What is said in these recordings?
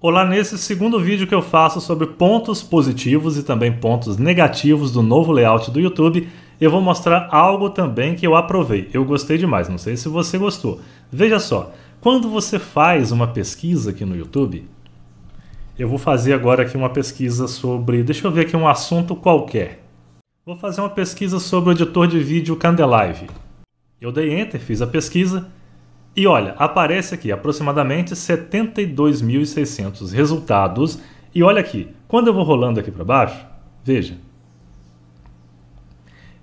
Olá, nesse segundo vídeo que eu faço sobre pontos positivos e também pontos negativos do novo layout do YouTube, eu vou mostrar algo também que eu aprovei. Eu gostei demais, não sei se você gostou. Veja só, quando você faz uma pesquisa aqui no YouTube, eu vou fazer agora aqui uma pesquisa sobre, deixa eu ver aqui um assunto qualquer. Vou fazer uma pesquisa sobre o editor de vídeo Candelive. Eu dei enter, fiz a pesquisa e olha, aparece aqui aproximadamente 72.600 resultados. E olha aqui, quando eu vou rolando aqui para baixo, veja.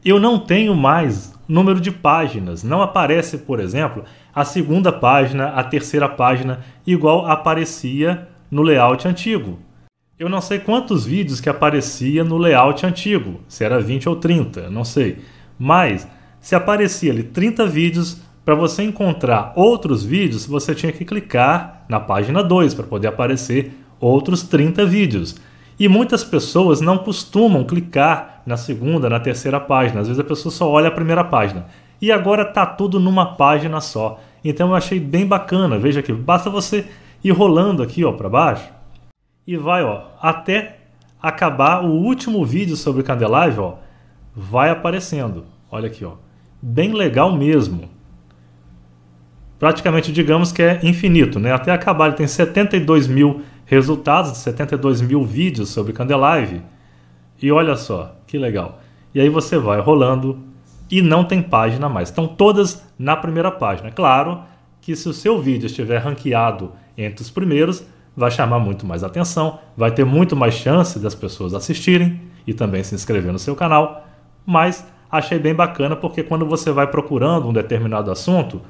Eu não tenho mais número de páginas. Não aparece, por exemplo, a segunda página, a terceira página, igual aparecia no layout antigo. Eu não sei quantos vídeos que aparecia no layout antigo, se era 20 ou 30, não sei. Mas se aparecia ali 30 vídeos, para você encontrar outros vídeos, você tinha que clicar na página 2 para poder aparecer outros 30 vídeos. E muitas pessoas não costumam clicar na segunda, na terceira página. Às vezes a pessoa só olha a primeira página. E agora tá tudo numa página só. Então eu achei bem bacana. Veja aqui, basta você ir rolando aqui, ó, para baixo e vai, ó, até acabar o último vídeo sobre o ó, vai aparecendo. Olha aqui, ó. Bem legal mesmo praticamente digamos que é infinito, né? Até acabar ele tem 72 mil resultados, 72 mil vídeos sobre Candelive. E olha só, que legal. E aí você vai rolando e não tem página mais. Estão todas na primeira página. Claro que se o seu vídeo estiver ranqueado entre os primeiros, vai chamar muito mais atenção, vai ter muito mais chance das pessoas assistirem e também se inscrever no seu canal. Mas achei bem bacana porque quando você vai procurando um determinado assunto,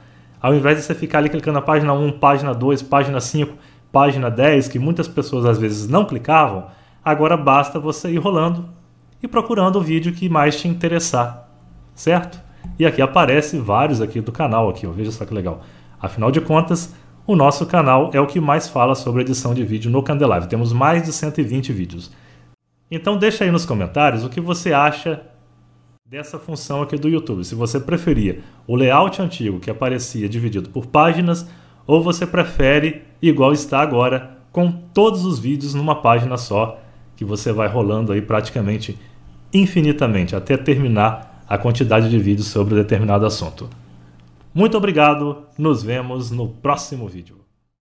ao invés de você ficar ali clicando na página 1, página 2, página 5, página 10, que muitas pessoas às vezes não clicavam, agora basta você ir rolando e procurando o vídeo que mais te interessar, certo? E aqui aparece vários aqui do canal aqui, ó, veja só que legal. Afinal de contas, o nosso canal é o que mais fala sobre edição de vídeo no Candelive. Temos mais de 120 vídeos. Então deixa aí nos comentários o que você acha dessa função aqui do YouTube. Se você preferia o layout antigo que aparecia dividido por páginas, ou você prefere igual está agora, com todos os vídeos numa página só, que você vai rolando aí praticamente infinitamente até terminar a quantidade de vídeos sobre determinado assunto. Muito obrigado, nos vemos no próximo vídeo.